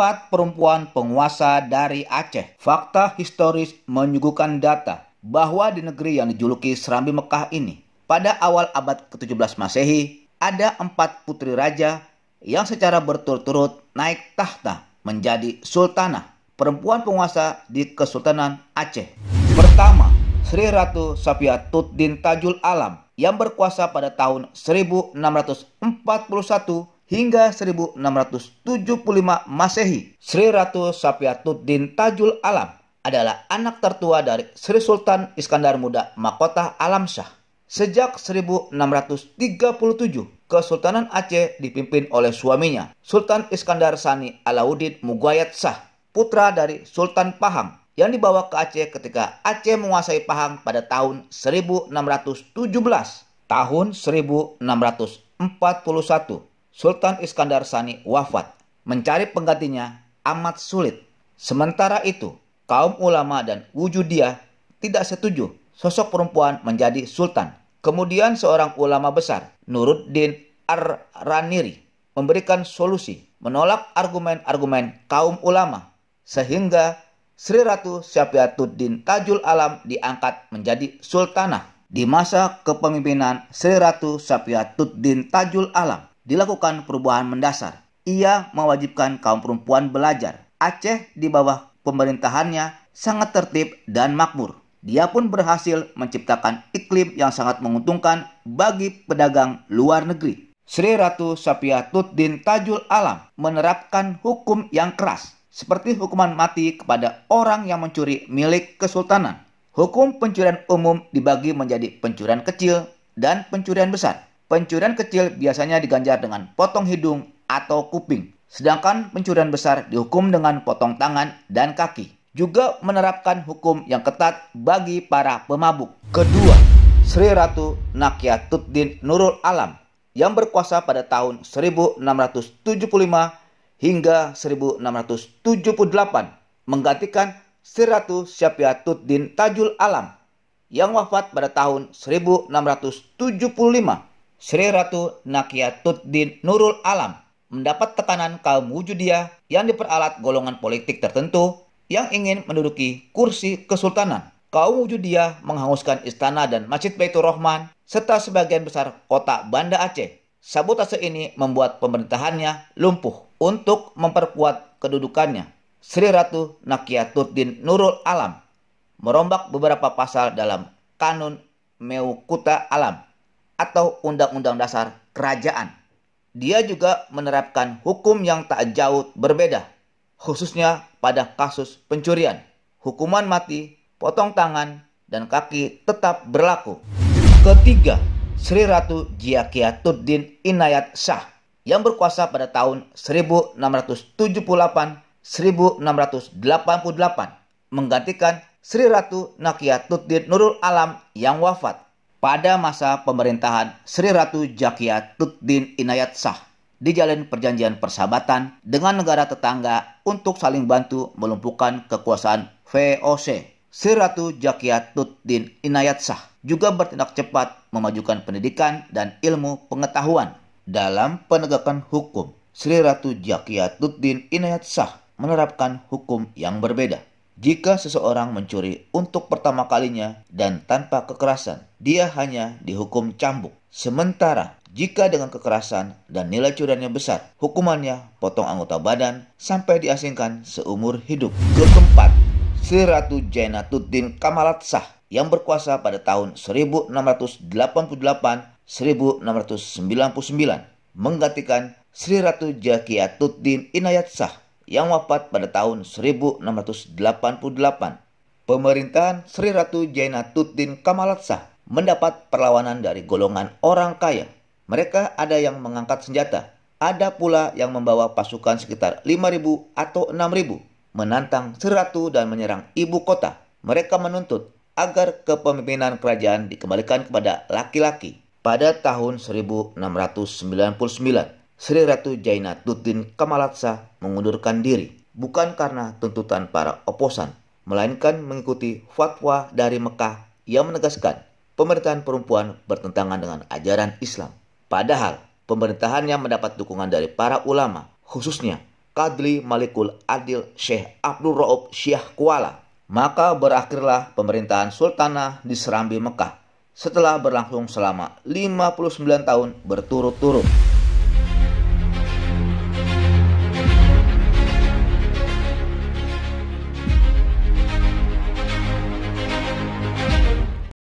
empat perempuan penguasa dari Aceh. Fakta historis menyuguhkan data bahwa di negeri yang dijuluki Serambi Mekah ini, pada awal abad ke-17 Masehi, ada empat putri raja yang secara berturut-turut naik tahta menjadi sultana perempuan penguasa di Kesultanan Aceh. Pertama, Sri Ratu Din Tajul Alam yang berkuasa pada tahun 1641 hingga 1675 Masehi. Sri Ratu Sapiatuddin Tajul Alam adalah anak tertua dari Sri Sultan Iskandar Muda Makota Alam Shah. Sejak 1637, Kesultanan Aceh dipimpin oleh suaminya, Sultan Iskandar Sani Alauddin Mugwayat Shah, putra dari Sultan Pahang yang dibawa ke Aceh ketika Aceh menguasai Pahang pada tahun 1617. Tahun 1641, Sultan Iskandar Sani wafat. Mencari penggantinya amat sulit. Sementara itu, kaum ulama dan wujudiyah tidak setuju sosok perempuan menjadi sultan. Kemudian seorang ulama besar, Nuruddin Ar-Raniri, memberikan solusi menolak argumen-argumen kaum ulama sehingga Sri Ratu Syafiatuddin Tajul Alam diangkat menjadi sultanah di masa kepemimpinan Sri Ratu Syafiatuddin Tajul Alam dilakukan perubahan mendasar. Ia mewajibkan kaum perempuan belajar. Aceh di bawah pemerintahannya sangat tertib dan makmur. Dia pun berhasil menciptakan iklim yang sangat menguntungkan bagi pedagang luar negeri. Sri Ratu Sapiatuddin Tajul Alam menerapkan hukum yang keras, seperti hukuman mati kepada orang yang mencuri milik kesultanan. Hukum pencurian umum dibagi menjadi pencurian kecil dan pencurian besar. Pencurian kecil biasanya diganjar dengan potong hidung atau kuping, sedangkan pencurian besar dihukum dengan potong tangan dan kaki. Juga menerapkan hukum yang ketat bagi para pemabuk. Kedua, Sri Ratu Nakyatuddin Nurul Alam yang berkuasa pada tahun 1675 hingga 1678 menggantikan Sri Ratu Syafiatuddin Tajul Alam yang wafat pada tahun 1675 Sri Ratu Nakiatuddin Nurul Alam mendapat tekanan kaum wujudiyah yang diperalat golongan politik tertentu yang ingin menduduki kursi kesultanan. Kaum wujudiyah menghanguskan istana dan Masjid Baitur Rahman serta sebagian besar kota Banda Aceh. Sabotase ini membuat pemerintahannya lumpuh untuk memperkuat kedudukannya. Sri Ratu Nakiatuddin Nurul Alam merombak beberapa pasal dalam Kanun Mewukuta Alam atau undang-undang dasar kerajaan. Dia juga menerapkan hukum yang tak jauh berbeda, khususnya pada kasus pencurian. Hukuman mati, potong tangan, dan kaki tetap berlaku. Ketiga, Sri Ratu Jiakiatuddin Inayat Shah yang berkuasa pada tahun 1678 1688 menggantikan Sri Ratu Nakiatuddin Nurul Alam yang wafat pada masa pemerintahan Sri Ratu Jakia Tuddin Inayat Shah dijalin perjanjian persahabatan dengan negara tetangga untuk saling bantu melumpuhkan kekuasaan VOC. Sri Ratu Jakia Tuddin Inayat Shah juga bertindak cepat memajukan pendidikan dan ilmu pengetahuan dalam penegakan hukum. Sri Ratu Jakia Tuddin Inayat Shah menerapkan hukum yang berbeda. Jika seseorang mencuri untuk pertama kalinya dan tanpa kekerasan, dia hanya dihukum cambuk. Sementara jika dengan kekerasan dan nilai curiannya besar, hukumannya potong anggota badan sampai diasingkan seumur hidup. Keempat, Sri Ratu Jainatuddin Kamalatsah yang berkuasa pada tahun 1688 1699 menggantikan Sri Ratu Jakiyatuddin Inayatsah yang wafat pada tahun 1688. Pemerintahan Sri Ratu Jainatuddin Kamalatsa mendapat perlawanan dari golongan orang kaya. Mereka ada yang mengangkat senjata, ada pula yang membawa pasukan sekitar 5.000 atau 6.000 menantang Sri Ratu dan menyerang ibu kota. Mereka menuntut agar kepemimpinan kerajaan dikembalikan kepada laki-laki pada tahun 1699. Sri Ratu Jaina Tutin Kamalatsa mengundurkan diri bukan karena tuntutan para oposan, melainkan mengikuti fatwa dari Mekah yang menegaskan pemerintahan perempuan bertentangan dengan ajaran Islam. Padahal pemerintahannya mendapat dukungan dari para ulama, khususnya Kadli Malikul Adil Syekh Abdul Raub Syekh Kuala. Maka berakhirlah pemerintahan Sultanah di Serambi Mekah setelah berlangsung selama 59 tahun berturut-turut.